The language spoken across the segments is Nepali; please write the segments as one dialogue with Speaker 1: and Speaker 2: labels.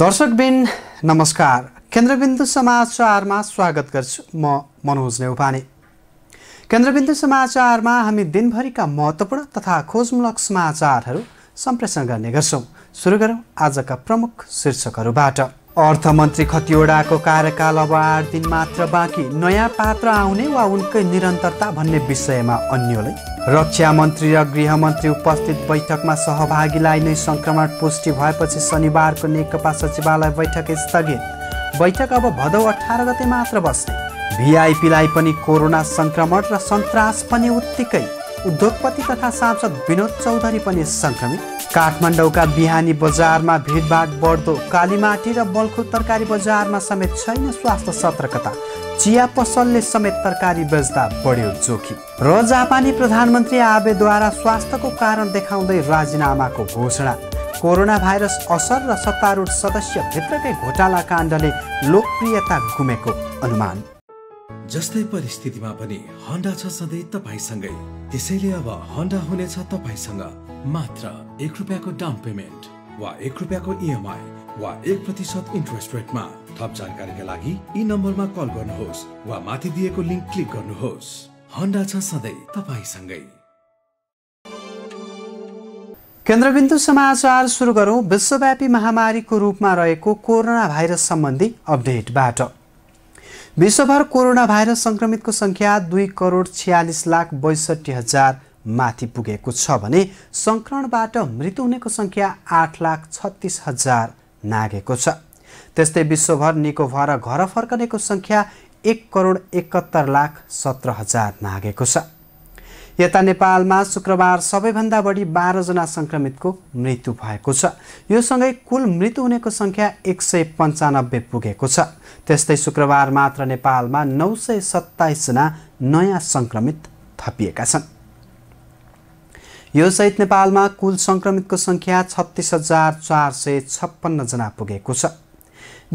Speaker 1: दर्शकबिन नमस्कार केन्द्रबिन्दु समाचारमा स्वागत गर्छु म मनोज नेउपाने केन्द्रबिन्दु समाचारमा हामी दिनभरिका महत्त्वपूर्ण तथा खोजमूलक समाचारहरू सम्प्रेषण गर्ने गर्छौँ सुरु गरौँ आजका प्रमुख शीर्षकहरूबाट अर्थमन्त्री खतिवडाको कार्यकाल अब आठ दिन मात्र बाँकी नयाँ पात्र आउने वा उनकै निरन्तरता भन्ने विषयमा अन्यलै रक्षा मन्त्री र गृहमन्त्री उपस्थित बैठकमा सहभागीलाई नै सङ्क्रमण पुष्टि भएपछि शनिबारको नेकपा सचिवालय बैठक स्थगित बैठक अब भदौ अठार गते मात्र बस्ने भिआइपीलाई पनि कोरोना सङ्क्रमण र सन्तास पनि उत्तिकै उद्योगपति तथा सांसद विनोद चौधरी पनि संक्रमित काठमाडौँका बिहानी बजारमा भिडभाड बढ्दो कालीमाटी र बल्खु तरकारी बजारमा समेत छैन स्वास्थ्य सतर्कता चिया पसलले समेत तरकारी बेच्दा बढ्यो जोखिम र जापानी प्रधानमन्त्री आबेद्वारा स्वास्थ्यको कारण देखाउँदै राजीनामाको घोषणा कोरोना भाइरस असर र सत्तारूढ सदस्यभित्रकै घोटाला काण्डले लोकप्रियता गुमेको अनुमान जस्तै परिस्थितिमा पनि हन्डा छ सधैँ
Speaker 2: तपाईँसँगै त्यसैले अब हन्डा हुनेछ तपाईँसँग मात्र एक रुपियाँको डाउन पेमेन्ट वा एक रुपियाँको इएमआई e वा एक प्रतिशत इन्ट्रेस्ट रेटमा थप जानकारीका लागि यी नम्बरमा कल गर्नुहोस् वा माथि दिएको लिङ्क क्लिक गर्नुहोस् हन्डा छ सधैँ तपाईँसँगै
Speaker 1: केन्द्रबिन्दु समाचार सुरु गरौँ विश्वव्यापी महामारीको रूपमा रहेको कोरोना भाइरस सम्बन्धी अपडेटबाट विश्वभर कोरोना भाइरस सङ्क्रमितको सङ्ख्या दुई करोड छ्यालिस लाख बैसठी हजार माथि पुगेको छ भने सङ्क्रमणबाट मृत्यु हुनेको सङ्ख्या आठ लाख छत्तिस हजार नागेको छ त्यस्तै विश्वभर निको भएर घर फर्कनेको सङ्ख्या एक करोड एकहत्तर लाख सत्र हजार नागेको छ यता नेपालमा शुक्रबार सबैभन्दा बढी बाह्रजना सङ्क्रमितको मृत्यु भएको छ यो सँगै कुल मृत्यु हुनेको सङ्ख्या एक सय पन्चानब्बे पुगेको छ त्यस्तै शुक्रबार मात्र नेपालमा नौ सय सत्ताइसजना नयाँ सङ्क्रमित थपिएका छन् यो सहित नेपालमा कुल सङ्क्रमितको सङ्ख्या छत्तिस हजार चार सय छप्पन्नजना पुगेको छ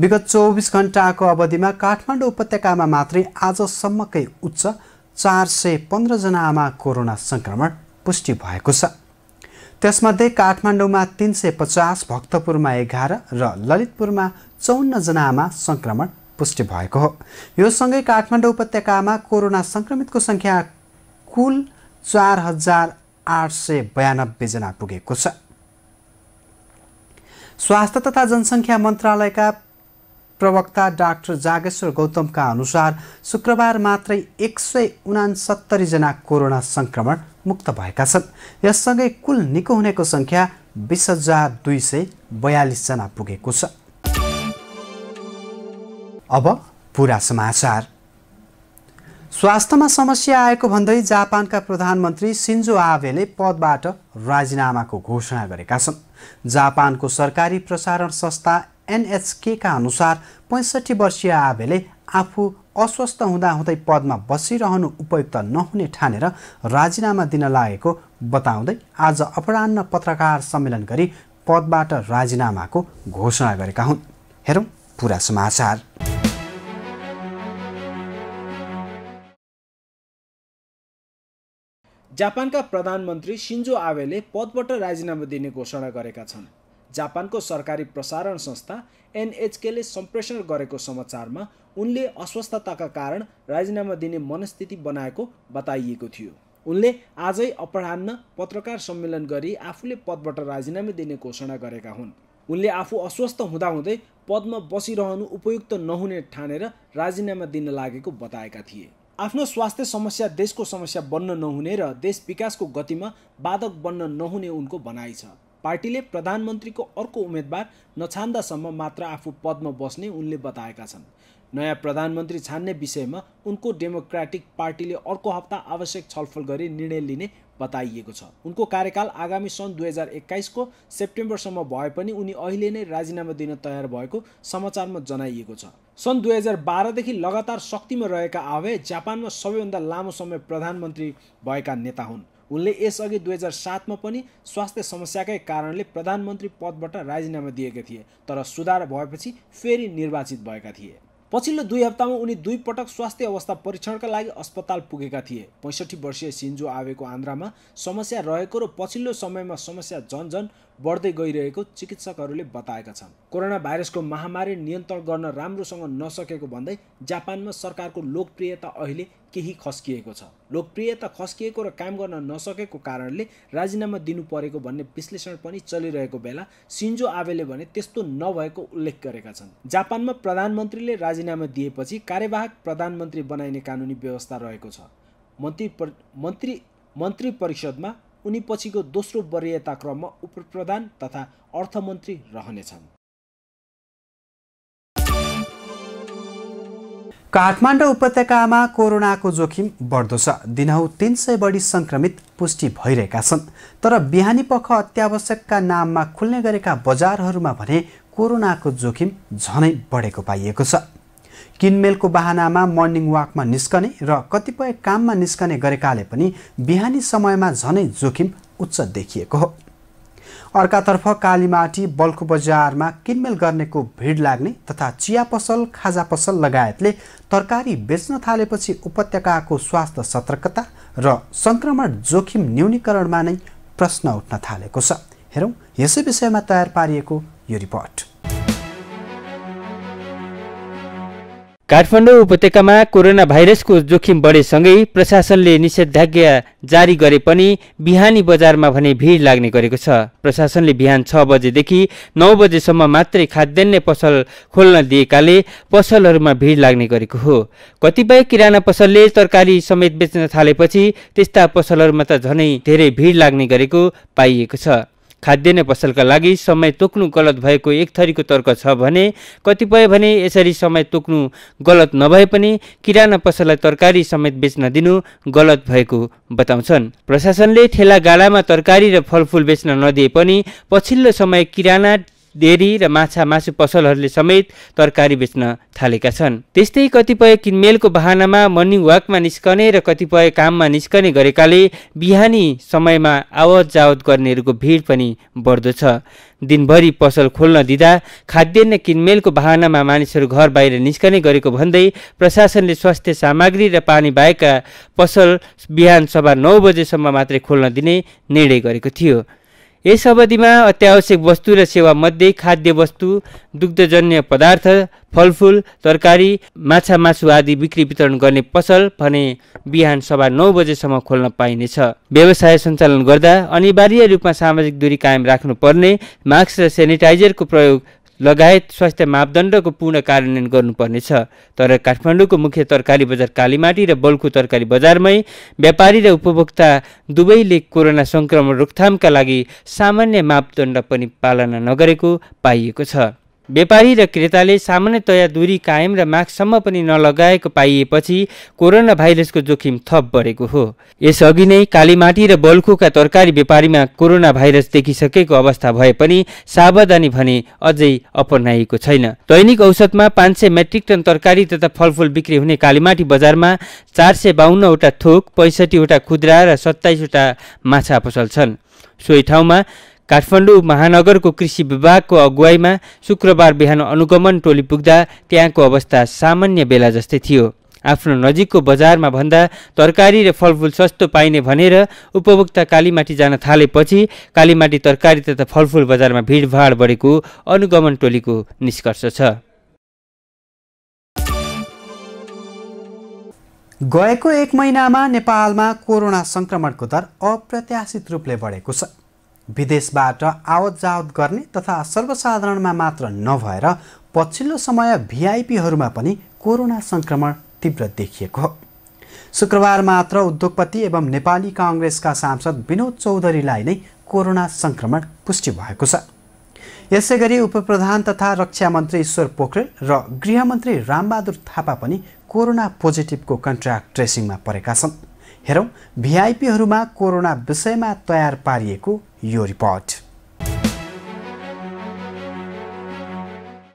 Speaker 1: विगत चौबिस घन्टाको अवधिमा काठमाडौँ उपत्यकामा मात्रै आजसम्मकै उच्च चार सय पन्ध्रजना आमा कोरोना सङ्क्रमण पुष्टि भएको छ त्यसमध्ये काठमाडौँमा तिन सय पचास भक्तपुरमा एघार र ललितपुरमा चौन्नजना आमा सङ्क्रमण पुष्टि भएको हो यो सँगै काठमाडौँ उपत्यकामा कोरोना सङ्क्रमितको सङ्ख्या कुल चार हजार आठ सय बयानब्बेजना पुगेको छ स्वास्थ्य तथा जनसङ्ख्या मन्त्रालयका प्रवक्ता डाक्टर जागेश्वर गौतमका अनुसार शुक्रबार मात्रै एक सय उनासत्तरीजना कोरोना सङ्क्रमण मुक्त भएका छन् यससँगै कुल निको हुनेको सङ्ख्या बिस हजार दुई सय बयालिसजना पुगेको छ अब पुरा समाचार स्वास्थ्यमा समस्या आएको भन्दै जापानका प्रधानमन्त्री सिन्जो आवेले पदबाट राजीनामाको घोषणा गरेका छन् जापानको सरकारी प्रसारण संस्था एनएचकेका अनुसार पैँसठी वर्षीय आबेले आफू अस्वस्थ हुँदाहुँदै पदमा बसिरहनु उपयुक्त नहुने ठानेर राजीनामा दिन लागेको बताउँदै आज अपरान्न पत्रकार सम्मेलन गरी पदबाट राजीनामाको घोषणा गरेका हुन् हेरौँ पुरा समाचार
Speaker 2: जापानका प्रधानमन्त्री सिन्जो आवेले पदबाट राजीनामा दिने घोषणा गरेका छन् जापानको सरकारी प्रसारण संस्था एनएचकेले सम्प्रेषण गरेको समाचारमा उनले अस्वस्थताका कारण राजीनामा दिने मनस्थिति बनाएको बताइएको थियो उनले आजै अपरान्न पत्रकार सम्मेलन गरी आफूले पदबाट राजीनामा दिने घोषणा गरेका हुन् उनले आफू अस्वस्थ हुँदाहुँदै पदमा बसिरहनु उपयुक्त नहुने ठानेर राजीनामा दिन लागेको बताएका थिए आफ्नो स्वास्थ्य समस्या देशको समस्या बन्न नहुने र देश विकासको गतिमा बाधक बन्न नहुने उनको भनाइ छ पार्टीले प्रधानमन्त्रीको अर्को उम्मेद्वार नछान्दासम्म मात्र आफू पदमा बस्ने उनले बताएका छन् नयाँ प्रधानमन्त्री छान्ने विषयमा उनको डेमोक्रेटिक पार्टीले अर्को हप्ता आवश्यक छलफल गरी निर्णय लिने बताइएको छ उनको कार्यकाल आगामी सन् दुई हजार एक्काइसको सेप्टेम्बरसम्म भए पनि उनी अहिले नै राजीनामा दिन तयार भएको समाचारमा जनाइएको छ सन् दुई हजार बाह्रदेखि लगातार शक्तिमा रहेका आवे जापानमा सबैभन्दा लामो समय प्रधानमन्त्री भएका नेता हुन् उनले यसअघि दुई हजार सातमा पनि स्वास्थ्य समस्याकै कारणले प्रधानमन्त्री पदबाट राजीनामा दिएका थिए तर सुधार भएपछि फेरि निर्वाचित भएका थिए पछिल्लो दुई हप्तामा उनी दुई पटक स्वास्थ्य अवस्था परीक्षणका लागि अस्पताल पुगेका थिए पैँसठी वर्षीय सिन्जो आवेको आन्द्रामा समस्या रहेको र पछिल्लो समयमा समस्या झन बढ्दै गइरहेको चिकित्सकहरूले बताएका छन् कोरोना भाइरसको महामारी नियन्त्रण गर्न राम्रोसँग नसकेको भन्दै जापानमा सरकारको लोकप्रियता अहिले केही खस्किएको छ लोकप्रियता खस्किएको र काम गर्न नसकेको कारणले राजीनामा दिनु परेको भन्ने विश्लेषण पनि चलिरहेको बेला सिन्जो आवेले भने त्यस्तो नभएको उल्लेख गरेका छन् जापानमा प्रधानमन्त्रीले राजीनामा दिएपछि कार्यवाहक प्रधानमन्त्री बनाइने कानुनी व्यवस्था रहेको छ मन्त्री मन्त्री मन्त्री परिषदमा उनी पछिको दोस्रो क्रममा उपप्रधान तथा अर्थमन्त्री रहनेछन्
Speaker 1: काठमाडौँ उपत्यकामा कोरोनाको जोखिम बढ्दो छ दिनहु तिन सय बढी सङ्क्रमित पुष्टि भइरहेका छन् तर बिहानी पख अत्यावश्यकका नाममा खुल्ने गरेका बजारहरूमा भने कोरोनाको जोखिम झनै बढेको पाइएको छ किनमेलको बाहनामा मर्निङ वाकमा निस्कने र कतिपय काममा निस्कने गरेकाले पनि बिहानी समयमा झनै जोखिम उच्च देखिएको हो अर्कातर्फ कालीमाटी बल्खु बजारमा किनमेल गर्नेको भिड लाग्ने तथा चिया पसल खाजा पसल लगायतले तरकारी बेच्न थालेपछि उपत्यकाको स्वास्थ्य सतर्कता र सङ्क्रमण जोखिम न्यूनीकरणमा नै प्रश्न उठ्न थालेको छ हेरौँ यसै विषयमा तयार पारिएको यो रिपोर्ट
Speaker 3: काठमाडौँ उपत्यकामा कोरोना भाइरसको जोखिम बढेसँगै प्रशासनले निषेधाज्ञा जारी गरे पनि बिहानी बजारमा भने भिड लाग्ने गरेको छ प्रशासनले बिहान छ बजेदेखि नौ बजेसम्म मात्रै खाद्यान्न पसल खोल्न दिएकाले पसलहरूमा भिड लाग्ने गरेको हो कतिपय किराना पसलले तरकारी समेत बेच्न थालेपछि त्यस्ता पसलहरूमा त झनै धेरै भिड लाग्ने गरेको पाइएको छ खाद्यान्न पसलका लागि समय तोक्नु गलत भएको एक थरीको तर्क छ भने कतिपय भने यसरी समय तोक्नु गलत नभए पनि किराना पसललाई तरकारी समेत बेच्न दिनु गलत भएको बताउँछन् प्रशासनले ठेला गाडामा तरकारी र फलफुल बेच्न नदिए पनि पछिल्लो समय किराना डेरी र माछा मासु पसलहरूले समेत तरकारी बेच्न थालेका छन् त्यस्तै कतिपय किनमेलको बहानामा मर्निङ वाकमा निस्कने र कतिपय काममा निस्कने गरेकाले बिहानी समयमा आवत जावत गर्नेहरूको भिड पनि बढ्दो छ दिनभरि पसल खोल्न दिँदा खाद्यान्न किनमेलको बहानामा मानिसहरू घर बाहिर निस्कने गरेको भन्दै प्रशासनले स्वास्थ्य सामग्री र पानी बाहेकका पसल बिहान सभा नौ बजेसम्म मात्रै खोल्न दिने निर्णय गरेको थियो यस अवधिमा अत्यावश्यक वस्तु र सेवा मध्ये खाद्य वस्तु दुग्धजन्य पदार्थ फलफुल तरकारी माछा मासु आदि बिक्री वितरण गर्ने पसल भने बिहान सभा नौ बजेसम्म खोल्न पाइनेछ व्यवसाय सञ्चालन गर्दा अनिवार्य रूपमा सामाजिक दूरी कायम राख्नुपर्ने मास्क र सेनिटाइजरको प्रयोग लगायत स्वास्थ्य मापदण्डको पूर्ण कार्यान्वयन गर्नुपर्नेछ तर काठमाडौँको मुख्य तरकारी बजार कालीमाटी र बल्खु तरकारी बजारमै व्यापारी र उपभोक्ता दुवैले कोरोना सङ्क्रमण रोकथामका लागि सामान्य मापदण्ड पनि पालना नगरेको पाइएको छ व्यापारी र क्रेताले सामान्यतया दूरी कायम र मास्कसम्म पनि नलगाएको पाइएपछि कोरोना भाइरसको जोखिम थप बढेको हो यसअघि नै कालीमाटी र बल्खुका तरकारी व्यापारीमा कोरोना भाइरस देखिसकेको अवस्था भए पनि सावधानी भने अझै अपनाइएको छैन दैनिक औषधमा पाँच सय मेट्रिक टन तरकारी तथा फलफुल बिक्री हुने कालीमाटी बजारमा चार सय बाहन्नवटा थोक पैँसठीवटा खुद्रा र सत्ताइसवटा माछा पसल छन् सोही ठाउँमा काठमाडौँ महानगरको कृषि विभागको अगुवाईमा शुक्रबार बिहान अनुगमन टोली पुग्दा त्यहाँको अवस्था सामान्य बेला जस्तै थियो आफ्नो नजिकको बजारमा भन्दा तरकारी र फलफुल सस्तो पाइने भनेर उपभोक्ता कालीमाटी जान थालेपछि कालीमाटी तरकारी तथा फलफुल बजारमा भिडभाड बढेको अनुगमन टोलीको निष्कर्ष छ
Speaker 1: गएको एक महिनामा नेपालमा कोरोना सङ्क्रमणको दर अप्रत्याशित रूपले बढेको छ विदेशबाट आवत जावत गर्ने तथा सर्वसाधारणमा मात्र नभएर पछिल्लो समय भिआइपीहरूमा पनि कोरोना सङ्क्रमण तीव्र देखिएको हो शुक्रबार मात्र उद्योगपति एवं नेपाली काङ्ग्रेसका सांसद विनोद चौधरीलाई नै कोरोना सङ्क्रमण पुष्टि भएको छ यसै गरी उपप्रधान तथा रक्षा मन्त्री ईश्वर पोखरेल र गृहमन्त्री रामबहादुर थापा पनि कोरोना पोजिटिभको कन्ट्राक्ट ट्रेसिङमा परेका छन् हेरौँ भिआइपीहरूमा कोरोना विषयमा तयार पारिएको यो रिपोर्ट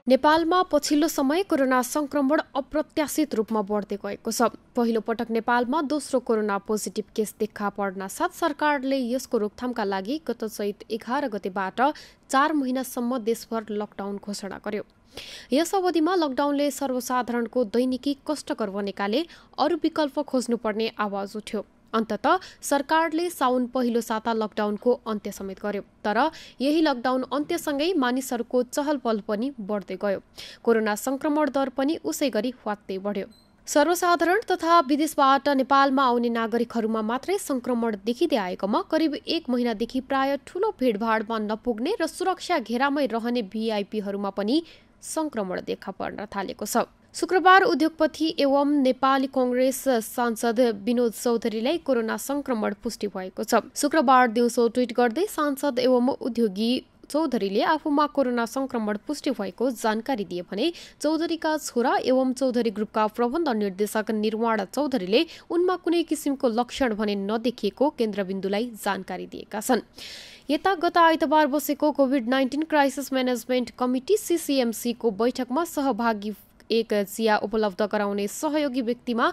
Speaker 4: नेपालमा पछिल्लो समय कोरोना संक्रमण अप्रत्याशित रूपमा बढ्दै गएको छ पहिलो पटक नेपालमा दोस्रो कोरोना पोजिटिभ केस देखा पर्न साथ सरकारले यसको रोकथामका लागि गत चैत एघार गतेबाट चार महिनासम्म देशभर लकडाउन घोषणा गर्यो यस अवधिमा लकडाउनले सर्वसाधारणको दैनिकी कष्टकर बनेकाले अरू विकल्प खोज्नुपर्ने आवाज उठ्यो अन्तत सरकारले साउन पहिलो साता लकडाउनको अन्त्य समेत गर्यो तर यही लकडाउन अन्त्यसँगै मानिसहरूको चहल पहल पनि बढ्दै गयो कोरोना संक्रमण दर पनि उसै गरी ह्वात्तै बढ्यो सर्वसाधारण तथा विदेशबाट नेपालमा आउने नागरिकहरूमा मात्रै संक्रमण देखिँदै आएकोमा करिब एक महिनादेखि प्राय ठूलो भिडभाडमा नपुग्ने र सुरक्षा घेरामै रहने भिआइपीहरूमा पनि संक्रमण देखा पर्न थालेको छ शुक्रबार उद्योगपति एवं नेपाली कङ्ग्रेस सांसद विनोद चौधरीलाई कोरोना संक्रमण पुष्टि भएको छ शुक्रबार दिउँसो ट्विट गर्दै सांसद एवं उद्योगी चौधरीले आफूमा कोरोना संक्रमण पुष्टि भएको जानकारी दिए भने चौधरीका छोरा एवं चौधरी ग्रुपका प्रबन्ध निर्देशक निर्वाण चौधरीले उनमा कुनै किसिमको लक्षण भने नदेखिएको केन्द्रबिन्दुलाई जानकारी दिएका छन् यता गत आइतबार बसेको Covid nineteen crisis management committee सिसिएमसीको बैठकमा सहभागी एक चिया उपलब्ध गराउने सहयोगी व्यक्तिमा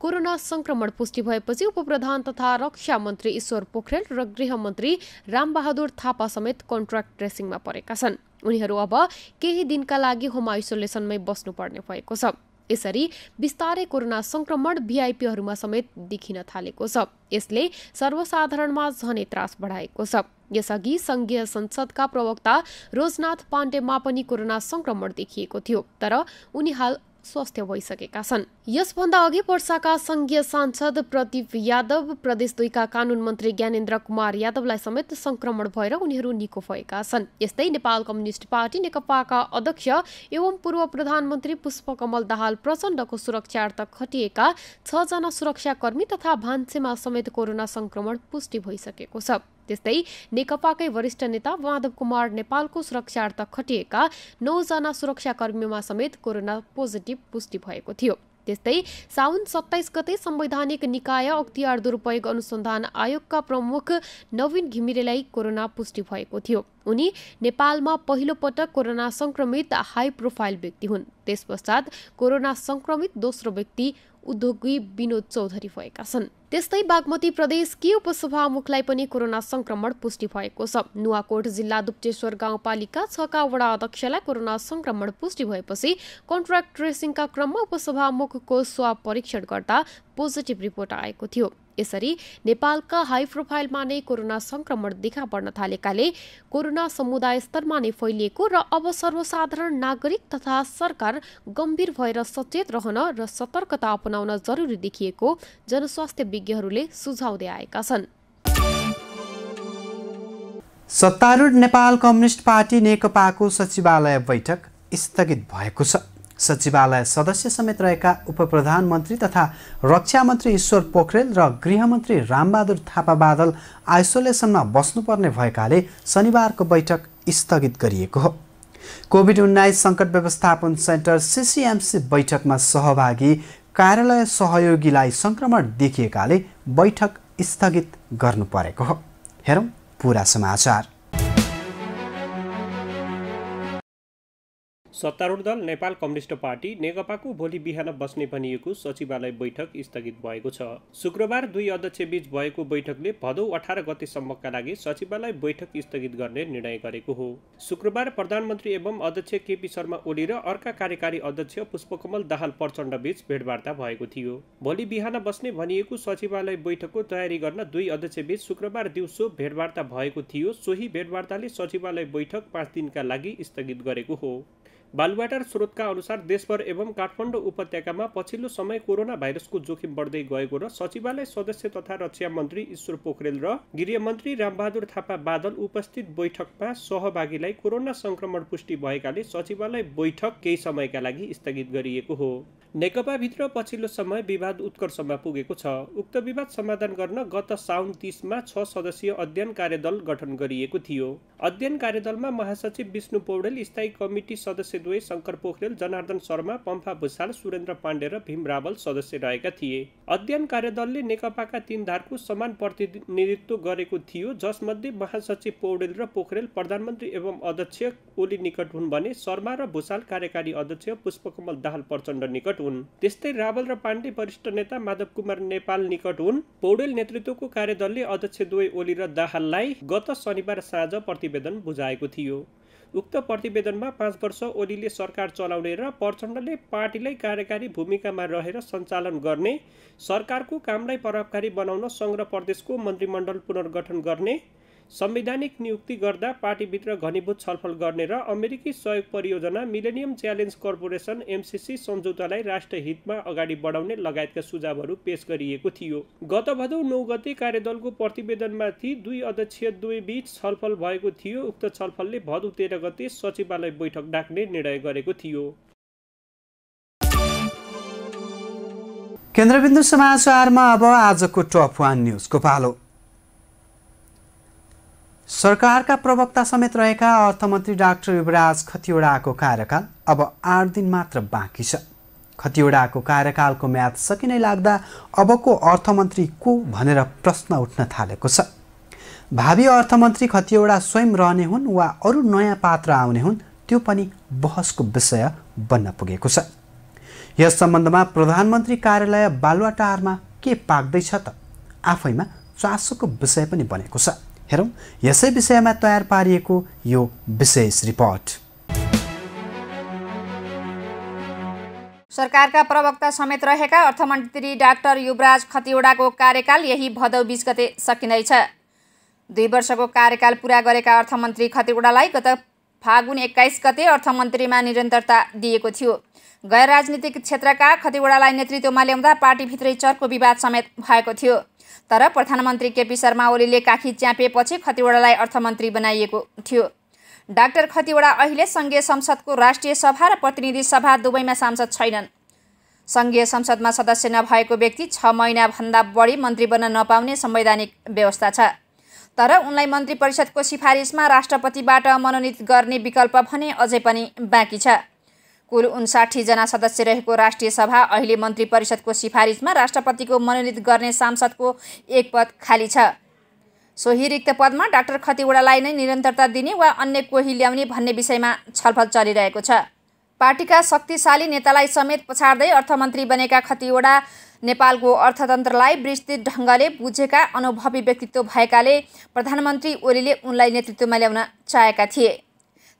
Speaker 4: कोरोना संक्रमण पुष्टि भएपछि उपप्रधान तथा रक्षा मन्त्री ईश्वर पोखरेल र गृहमन्त्री रामबहादुर थापा समेत कन्ट्राक्ट ट्रेसिङमा परेका छन् उनीहरू अब केही दिनका लागि होम आइसोलेसनमै बस्नुपर्ने भएको छ यसरी बिस्तारै कोरोना संक्रमण भिआइपीहरूमा समेत देखिन थालेको छ यसले सर्वसाधारणमा झनै त्रास बढाएको छ यसअघि संघीय संसदका प्रवक्ता रोजनाथ पाण्डेमा पनि कोरोना संक्रमण देखिएको थियो तर उनी हाल स्वस्थ भइसकेका छन् यसभन्दा अघि पर्साका संघीय सांसद प्रदीप यादव प्रदेश दुईका कानून मन्त्री ज्ञानेन्द्र कुमार यादवलाई समेत संक्रमण भएर उनीहरू निको भएका छन् यस्तै नेपाल कम्युनिष्ट पार्टी नेकपाका अध्यक्ष एवं पूर्व प्रधानमन्त्री पुष्पकमल दाहाल प्रचण्डको सुरक्षार्थ खटिएका छजना सुरक्षाकर्मी तथा भान्सेमा समेत कोरोना संक्रमण पुष्टि भइसकेको छ त्यस्तै नेकपाकै वरिष्ठ नेता माधव कुमार नेपालको सुरक्षार्थ खटिएका नौजना सुरक्षाकर्मीमा समेत कोरोना पोजिटिभ पुष्टि भएको थियो त्यस्तै साउन सत्ताइस गते संवैधानिक निकाय अख्तियार दुरूपयोग अनुसन्धान आयोगका प्रमुख नवीन घिमिरेलाई कोरोना पुष्टि भएको थियो उनी नेपालमा पहिलो पटक कोरोना संक्रमित हाई प्रोफाइल व्यक्ति हुन् त्यस पश्चात कोरोना संक्रमित दोस्रो व्यक्ति उद्योगी विनोद चौधरी भएका छन् त्यस्तै बागमती प्रदेशकी उपसभामुखलाई पनि कोरोना संक्रमण पुष्टि भएको छ नुवाकोट जिल्ला दुप्तेश्वर गाउँपालिका छका वडा अध्यक्षलाई कोरोना संक्रमण पुष्टि भएपछि कन्ट्राक्ट ट्रेसिङका क्रममा उपसभामुखको स्वाब परीक्षण गर्दा पोजिटिभ रिपोर्ट आएको थियो यसरी नेपालका हाई प्रोफाइलमा नै कोरोना संक्रमण देखा पर्न थालेकाले कोरोना समुदाय स्तरमा नै फैलिएको र अब सर्वसाधारण नागरिक तथा सरकार गम्भीर भएर सचेत रहन र सतर्कता अपनाउन जरुरी देखिएको जनस्वास्थ्य विज्ञहरूले सुझाव आएका छन्
Speaker 1: सत्तारूढ नेपाल कम्युनिस्ट पार्टी नेकपाको सचिवालय बैठक स्थगित भएको छ सचिवालय सदस्य समेत रहेका उप प्रधानमन्त्री तथा रक्षा मन्त्री ईश्वर पोखरेल र गृहमन्त्री रामबहादुर थापा बादल आइसोलेसनमा बस्नुपर्ने भएकाले शनिबारको बैठक स्थगित गरिएको हो कोभिड उन्नाइस सङ्कट व्यवस्थापन सेन्टर सिसिएमसी बैठकमा सहभागी कार्यालय सहयोगीलाई सङ्क्रमण देखिएकाले बैठक स्थगित गर्नु परेको हो हेरौँ पुरा समाचार
Speaker 5: सत्तारूढ दल नेपाल कम्युनिस्ट पार्टी नेकपाको भोलि बिहान बस्ने भनिएको सचिवालय बैठक स्थगित भएको छ शुक्रबार दुई अध्यक्ष बीच भएको बैठकले भदौ अठार गतेसम्मका लागि सचिवालय बैठक स्थगित गर्ने निर्णय गरेको हो शुक्रबार प्रधानमन्त्री एवं अध्यक्ष केपी शर्मा ओली र अर्का कार्यकारी अध्यक्ष पुष्पकमल दाहाल प्रचण्ड बीच भेटवार्ता भएको थियो भोलि बिहान बस्ने भनिएको सचिवालय बैठकको तयारी गर्न दुई अध्यक्ष बीच शुक्रबार दिउँसो भेटवार्ता भएको थियो सोही भेटवार्ताले सचिवालय बैठक पाँच दिनका लागि स्थगित गरेको हो बालुवाटार स्रोतका अनुसार देशभर एवं काठमाडौँ उपत्यकामा पछिल्लो समय कोरोना भाइरसको जोखिम बढ्दै गएको र सचिवालय सदस्य तथा रक्षा मन्त्री ईश्वर पोखरेल र गृहमन्त्री रामबहादुर थापा बादल उपस्थित बैठकमा सहभागीलाई कोरोना संक्रमण पुष्टि भएकाले सचिवालय बैठक केही समयका लागि स्थगित गरिएको हो नेकपाभित्र पछिल्लो समय विवाद उत्कर्षमा पुगेको छ उक्त विवाद समाधान गर्न गत साउन तिसमा छ सदस्यीय अध्ययन कार्यदल गठन गरिएको थियो अध्ययन कार्यदलमा महासचिव विष्णु पौडेल स्थायी कमिटी सदस्यद्वय शङ्कर पोखरेल जनार्दन शर्मा पम्फा भुषाल सुरेन्द्र पाण्डे र भीम रावल सदस्य रहेका थिए अध्ययन कार्यदलले नेकपाका तीन धारको समान प्रतिनिधित्व गरेको थियो जसमध्ये महासचिव पौडेल र पोखरेल प्रधानमन्त्री एवं अध्यक्ष ओली निकट हुन् भने शर्मा र भुषाल कार्यकारी अध्यक्ष पुष्पकमल दाहाल प्रचण्ड निकट हुन् त्यस्तै रावल र पाण्डे वरिष्ठ नेता माधव कुमार नेपाल निकट हुन् पौडेल नेतृत्वको कार्यदलले अध्यक्ष दुवै ओली र दाहाललाई गत शनिबार साँझ प्रतिवेदन बुझाएको थियो उक्त प्रतिवेदनमा पाँच वर्ष ओलीले सरकार चलाउने र प्रचण्डले पार्टीलाई कार्यकारी भूमिकामा रहेर सञ्चालन गर्ने सरकारको कामलाई प्रभावकारी बनाउन सङ्ग्रह प्रदेशको मन्त्रीमण्डल पुनर्गठन गर्ने संवैधानिक नियुक्ति गर्दा पार्टीभित्र घनीभूत छलफल गर्ने र अमेरिकी सहयोग परियोजना मिलेनियम च्यालेन्ज कर्पोरेसन एमसिसी सम्झौतालाई राष्ट्र हितमा अगाडि बढाउने लगायतका सुझावहरू पेश गरिएको थियो गत भदौ नौ गते कार्यदलको प्रतिवेदनमाथि दुई अध्यक्ष दुई बीच छलफल भएको थियो उक्त छलफलले भदौ तेह्र गते सचिवालय बैठक डाक्ने निर्णय गरेको थियो
Speaker 1: केन्द्रबिन्दु समाचारमा अब आजको टप वान न्युजको पालो सरकारका प्रवक्ता समेत रहेका अर्थमन्त्री डाक्टर युवराज खतिवडाको कार्यकाल अब आठ दिन मात्र बाँकी छ खतिवडाको कार्यकालको म्याद सकिनै लाग्दा अबको अर्थमन्त्री को भनेर प्रश्न उठ्न थालेको छ भावी अर्थमन्त्री खतिवडा स्वयं रहने हुन् वा अरू नयाँ पात्र आउने हुन् त्यो पनि बहसको विषय बन्न पुगेको छ यस सम्बन्धमा प्रधानमन्त्री कार्यालय बालुवाटारमा के पाक्दैछ त आफैमा चासोको विषय पनि बनेको छ हेरौँ यसै विषयमा तयार पारिएको यो विशेष रिपोर्ट
Speaker 6: सरकारका प्रवक्ता समेत रहेका अर्थमन्त्री डाक्टर युवराज खतिवडाको कार्यकाल यही भदौ बिस गते सकिँदैछ दुई वर्षको कार्यकाल पुरा गरेका अर्थमन्त्री खतिवडालाई गत फागुन एक्काइस गते अर्थमन्त्रीमा निरन्तरता दिएको थियो गैर राजनीतिक क्षेत्रका खतिवडालाई नेतृत्वमा ल्याउँदा पार्टीभित्रै चर्को विवाद समेत भएको थियो तर प्रधानमन्त्री केपी शर्मा ओलीले काखी च्यापेपछि खतिवडालाई अर्थमन्त्री बनाइएको थियो डाक्टर खतिवडा अहिले सङ्घीय संसदको राष्ट्रिय सभा र प्रतिनिधि सभा दुवैमा सांसद छैनन् सङ्घीय संसदमा सदस्य नभएको व्यक्ति छ महिनाभन्दा बढी मन्त्री बन्न नपाउने संवैधानिक व्यवस्था छ तर उनलाई मन्त्री परिषदको सिफारिसमा राष्ट्रपतिबाट मनोनित गर्ने विकल्प भने अझै पनि बाँकी छ कुल उन्साठीजना सदस्य रहेको राष्ट्रिय सभा अहिले मन्त्री परिषदको सिफारिसमा राष्ट्रपतिको मनोनित गर्ने सांसदको एक पद खाली छ सोही रिक्त पदमा डाक्टर खतिवड़ालाई नै निरन्तरता दिने वा अन्य कोही ल्याउने भन्ने विषयमा छलफल चलिरहेको छ पार्टीका शक्तिशाली नेतालाई समेत पछाड्दै अर्थमन्त्री बनेका खतिवडा नेपालको अर्थतन्त्रलाई विस्तृत ढङ्गले बुझेका अनुभवी व्यक्तित्व भएकाले प्रधानमन्त्री ओलीले उनलाई नेतृत्वमा ल्याउन चाहेका थिए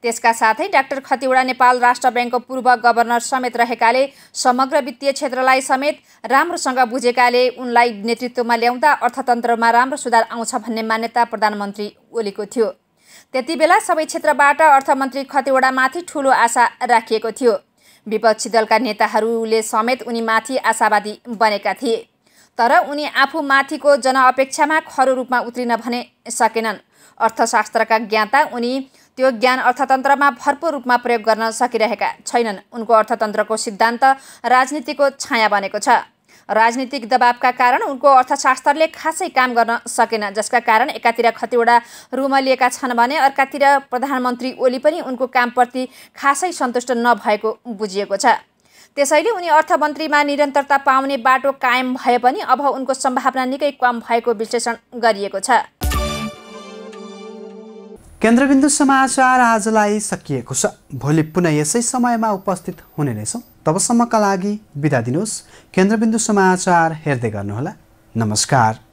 Speaker 6: त्यसका साथै डाक्टर खतिवडा नेपाल राष्ट्र ब्याङ्कको पूर्व गभर्नर समेत रहेकाले समग्र वित्तीय क्षेत्रलाई समेत राम्रोसँग बुझेकाले उनलाई नेतृत्वमा ल्याउँदा अर्थतन्त्रमा राम्रो सुधार आउँछ भन्ने मान्यता प्रधानमन्त्री ओलीको थियो त्यति बेला सबै क्षेत्रबाट अर्थमन्त्री खतिवडामाथि ठूलो आशा राखिएको थियो विपक्षी दलका नेताहरूले समेत उनीमाथि आशावादी बनेका थिए तर उनी आफूमाथिको जनअपेक्षामा खरो रूपमा उत्रिन भने सकेनन् अर्थशास्त्रका ज्ञाता उनी त्यो ज्ञान अर्थतन्त्रमा भरपूर रूपमा प्रयोग गर्न सकिरहेका छैनन् उनको अर्थतन्त्रको सिद्धान्त राजनीतिको छाया बनेको छ राजनीतिक दबावका कारण उनको अर्थशास्त्रले खासै काम गर्न सकेन जसका कारण एकातिर खतिवटा रुमलिएका छन् भने अर्कातिर प्रधानमन्त्री ओली पनि उनको कामप्रति खासै सन्तुष्ट नभएको बुझिएको छ त्यसैले उनी अर्थमन्त्रीमा निरन्तरता पाउने बाटो कायम भए पनि अब उनको सम्भावना निकै कम भएको विश्लेषण गरिएको छ
Speaker 1: केन्द्रबिन्दु समाचार आजलाई सकिएको छ भोलि पुनः यसै समयमा उपस्थित हुने रहेछौँ तबसम्मका लागि बिदा दिनुहोस् केन्द्रबिन्दु समाचार हेर्दै गर्नुहोला नमस्कार